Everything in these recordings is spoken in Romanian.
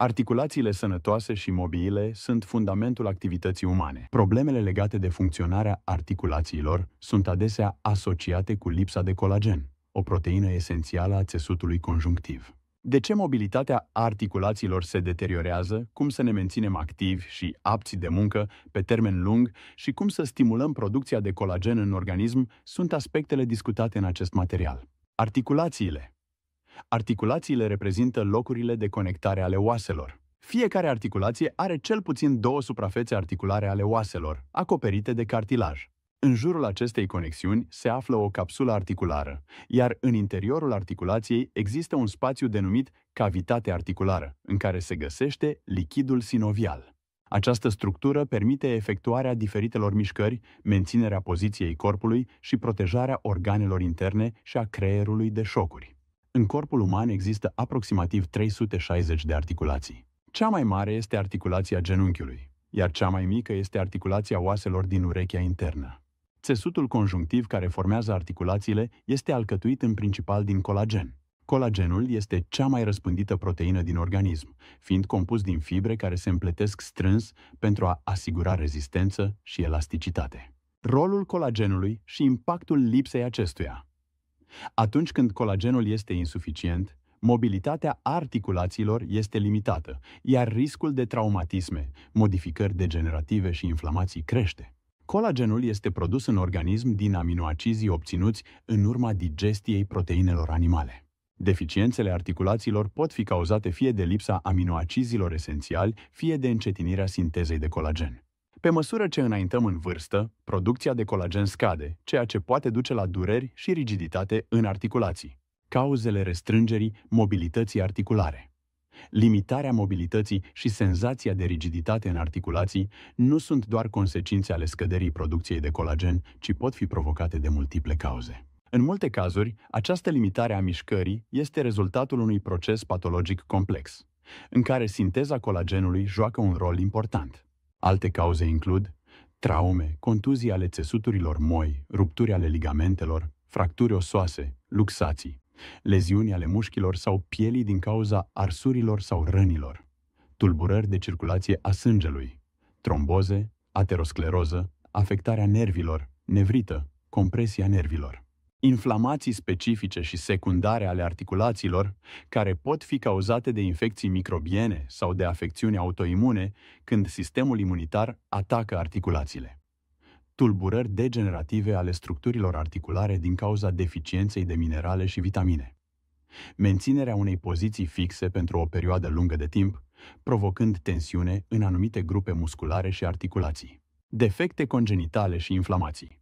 Articulațiile sănătoase și mobile sunt fundamentul activității umane. Problemele legate de funcționarea articulațiilor sunt adesea asociate cu lipsa de colagen, o proteină esențială a țesutului conjunctiv. De ce mobilitatea articulațiilor se deteriorează, cum să ne menținem activi și apți de muncă pe termen lung și cum să stimulăm producția de colagen în organism sunt aspectele discutate în acest material. Articulațiile Articulațiile reprezintă locurile de conectare ale oaselor. Fiecare articulație are cel puțin două suprafețe articulare ale oaselor, acoperite de cartilaj. În jurul acestei conexiuni se află o capsulă articulară, iar în interiorul articulației există un spațiu denumit cavitate articulară, în care se găsește lichidul sinovial. Această structură permite efectuarea diferitelor mișcări, menținerea poziției corpului și protejarea organelor interne și a creierului de șocuri. În corpul uman există aproximativ 360 de articulații. Cea mai mare este articulația genunchiului, iar cea mai mică este articulația oaselor din urechea internă. Țesutul conjunctiv care formează articulațiile este alcătuit în principal din colagen. Colagenul este cea mai răspândită proteină din organism, fiind compus din fibre care se împletesc strâns pentru a asigura rezistență și elasticitate. Rolul colagenului și impactul lipsei acestuia atunci când colagenul este insuficient, mobilitatea articulațiilor este limitată, iar riscul de traumatisme, modificări degenerative și inflamații crește. Colagenul este produs în organism din aminoacizii obținuți în urma digestiei proteinelor animale. Deficiențele articulațiilor pot fi cauzate fie de lipsa aminoacizilor esențiali, fie de încetinirea sintezei de colagen. Pe măsură ce înaintăm în vârstă, producția de colagen scade, ceea ce poate duce la dureri și rigiditate în articulații. Cauzele restrângerii mobilității articulare Limitarea mobilității și senzația de rigiditate în articulații nu sunt doar consecințe ale scăderii producției de colagen, ci pot fi provocate de multiple cauze. În multe cazuri, această limitare a mișcării este rezultatul unui proces patologic complex, în care sinteza colagenului joacă un rol important. Alte cauze includ traume, contuzii ale țesuturilor moi, rupturi ale ligamentelor, fracturi osoase, luxații, leziuni ale mușchilor sau pielii din cauza arsurilor sau rănilor, tulburări de circulație a sângelui, tromboze, ateroscleroză, afectarea nervilor, nevrită, compresia nervilor inflamații specifice și secundare ale articulațiilor, care pot fi cauzate de infecții microbiene sau de afecțiuni autoimune când sistemul imunitar atacă articulațiile. Tulburări degenerative ale structurilor articulare din cauza deficienței de minerale și vitamine. Menținerea unei poziții fixe pentru o perioadă lungă de timp, provocând tensiune în anumite grupe musculare și articulații. Defecte congenitale și inflamații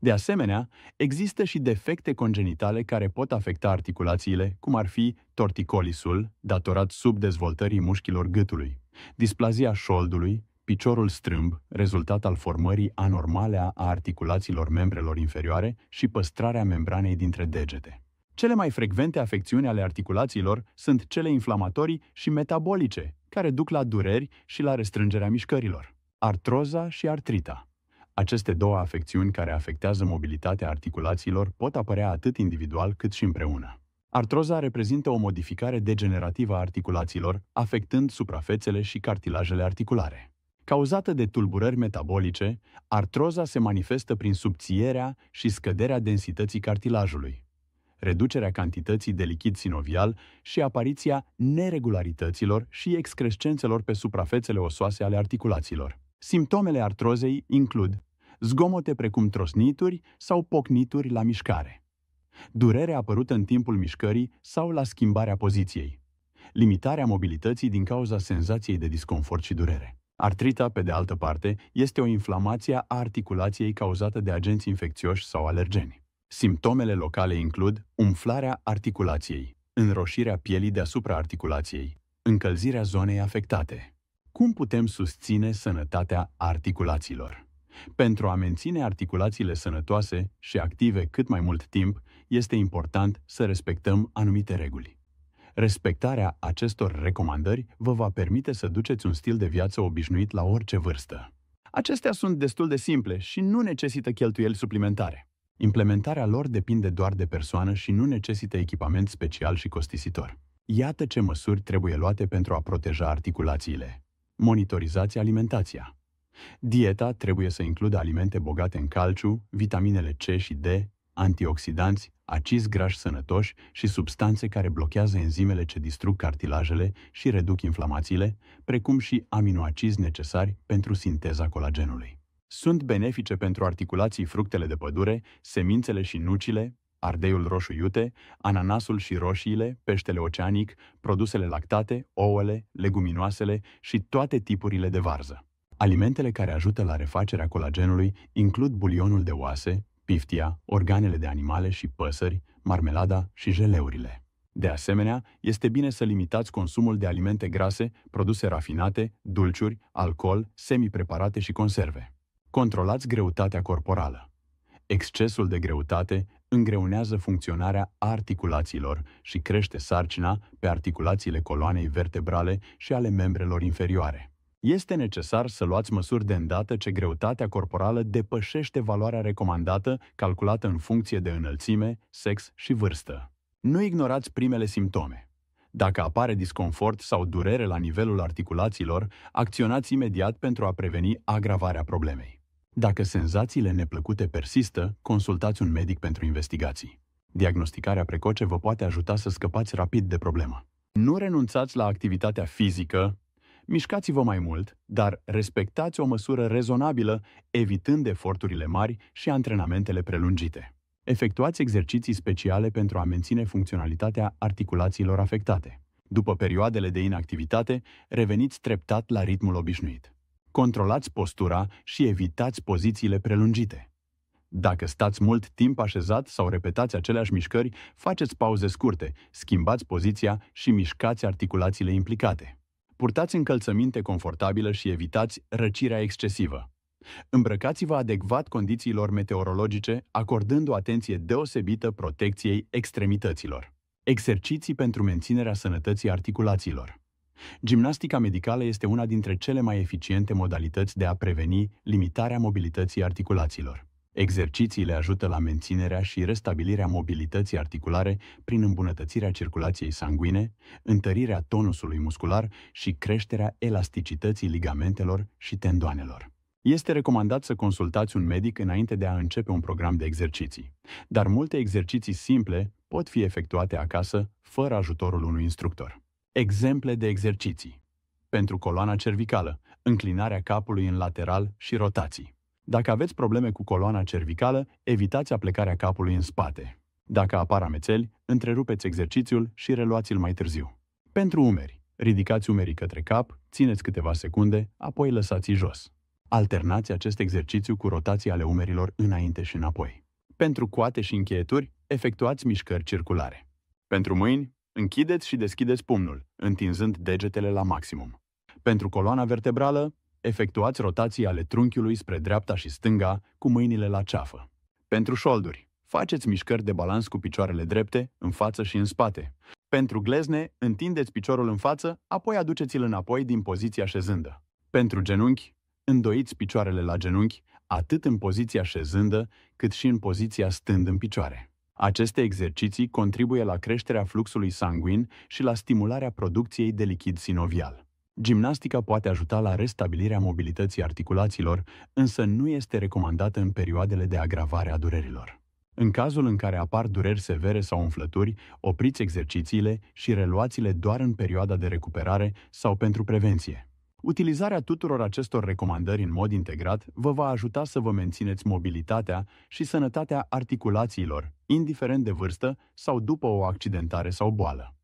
de asemenea, există și defecte congenitale care pot afecta articulațiile, cum ar fi torticolisul, datorat subdezvoltării mușchilor gâtului, displazia șoldului, piciorul strâmb, rezultat al formării anormale a articulațiilor membrelor inferioare și păstrarea membranei dintre degete. Cele mai frecvente afecțiuni ale articulațiilor sunt cele inflamatorii și metabolice, care duc la dureri și la restrângerea mișcărilor, artroza și artrita. Aceste două afecțiuni care afectează mobilitatea articulațiilor pot apărea atât individual cât și împreună. Artroza reprezintă o modificare degenerativă a articulațiilor, afectând suprafețele și cartilajele articulare. Cauzată de tulburări metabolice, artroza se manifestă prin subțierea și scăderea densității cartilajului, reducerea cantității de lichid sinovial și apariția neregularităților și excrescențelor pe suprafețele osoase ale articulațiilor. Simptomele artrozei includ zgomote precum trosnituri sau pocnituri la mișcare, durere apărută în timpul mișcării sau la schimbarea poziției, limitarea mobilității din cauza senzației de disconfort și durere. Artrita, pe de altă parte, este o inflamație a articulației cauzată de agenți infecțioși sau alergeni. Simptomele locale includ umflarea articulației, înroșirea pielii deasupra articulației, încălzirea zonei afectate. Cum putem susține sănătatea articulațiilor? Pentru a menține articulațiile sănătoase și active cât mai mult timp, este important să respectăm anumite reguli. Respectarea acestor recomandări vă va permite să duceți un stil de viață obișnuit la orice vârstă. Acestea sunt destul de simple și nu necesită cheltuieli suplimentare. Implementarea lor depinde doar de persoană și nu necesită echipament special și costisitor. Iată ce măsuri trebuie luate pentru a proteja articulațiile. Monitorizați alimentația. Dieta trebuie să includă alimente bogate în calciu, vitaminele C și D, antioxidanți, acizi grași sănătoși și substanțe care blochează enzimele ce distrug cartilajele și reduc inflamațiile, precum și aminoacizi necesari pentru sinteza colagenului. Sunt benefice pentru articulații fructele de pădure, semințele și nucile, ardeiul roșu iute, ananasul și roșiile, peștele oceanic, produsele lactate, ouăle, leguminoasele și toate tipurile de varză. Alimentele care ajută la refacerea colagenului includ bulionul de oase, piftia, organele de animale și păsări, marmelada și jeleurile. De asemenea, este bine să limitați consumul de alimente grase, produse rafinate, dulciuri, alcool, semipreparate și conserve. Controlați greutatea corporală. Excesul de greutate îngreunează funcționarea articulațiilor și crește sarcina pe articulațiile coloanei vertebrale și ale membrelor inferioare este necesar să luați măsuri de îndată ce greutatea corporală depășește valoarea recomandată, calculată în funcție de înălțime, sex și vârstă. Nu ignorați primele simptome. Dacă apare disconfort sau durere la nivelul articulațiilor, acționați imediat pentru a preveni agravarea problemei. Dacă senzațiile neplăcute persistă, consultați un medic pentru investigații. Diagnosticarea precoce vă poate ajuta să scăpați rapid de problemă. Nu renunțați la activitatea fizică, Mișcați-vă mai mult, dar respectați o măsură rezonabilă, evitând eforturile mari și antrenamentele prelungite. Efectuați exerciții speciale pentru a menține funcționalitatea articulațiilor afectate. După perioadele de inactivitate, reveniți treptat la ritmul obișnuit. Controlați postura și evitați pozițiile prelungite. Dacă stați mult timp așezat sau repetați aceleași mișcări, faceți pauze scurte, schimbați poziția și mișcați articulațiile implicate. Purtați încălțăminte confortabilă și evitați răcirea excesivă. Îmbrăcați-vă adecvat condițiilor meteorologice, acordând o atenție deosebită protecției extremităților. Exerciții pentru menținerea sănătății articulațiilor. Gimnastica medicală este una dintre cele mai eficiente modalități de a preveni limitarea mobilității articulațiilor. Exercițiile ajută la menținerea și restabilirea mobilității articulare prin îmbunătățirea circulației sanguine, întărirea tonusului muscular și creșterea elasticității ligamentelor și tendoanelor. Este recomandat să consultați un medic înainte de a începe un program de exerciții, dar multe exerciții simple pot fi efectuate acasă fără ajutorul unui instructor. Exemple de exerciții Pentru coloana cervicală, înclinarea capului în lateral și rotații. Dacă aveți probleme cu coloana cervicală, evitați aplecarea capului în spate. Dacă apar amețeli, întrerupeți exercițiul și reluați-l mai târziu. Pentru umeri, ridicați umerii către cap, țineți câteva secunde, apoi lăsați jos. Alternați acest exercițiu cu rotații ale umerilor înainte și înapoi. Pentru coate și încheieturi, efectuați mișcări circulare. Pentru mâini, închideți și deschideți pumnul, întinzând degetele la maximum. Pentru coloana vertebrală, Efectuați rotații ale trunchiului spre dreapta și stânga cu mâinile la ceafă. Pentru șolduri, faceți mișcări de balans cu picioarele drepte, în față și în spate. Pentru glezne, întindeți piciorul în față, apoi aduceți-l înapoi din poziția șezândă. Pentru genunchi, îndoiți picioarele la genunchi, atât în poziția șezândă, cât și în poziția stând în picioare. Aceste exerciții contribuie la creșterea fluxului sanguin și la stimularea producției de lichid sinovial. Gimnastica poate ajuta la restabilirea mobilității articulațiilor, însă nu este recomandată în perioadele de agravare a durerilor. În cazul în care apar dureri severe sau umflături, opriți exercițiile și reluați-le doar în perioada de recuperare sau pentru prevenție. Utilizarea tuturor acestor recomandări în mod integrat vă va ajuta să vă mențineți mobilitatea și sănătatea articulațiilor, indiferent de vârstă sau după o accidentare sau boală.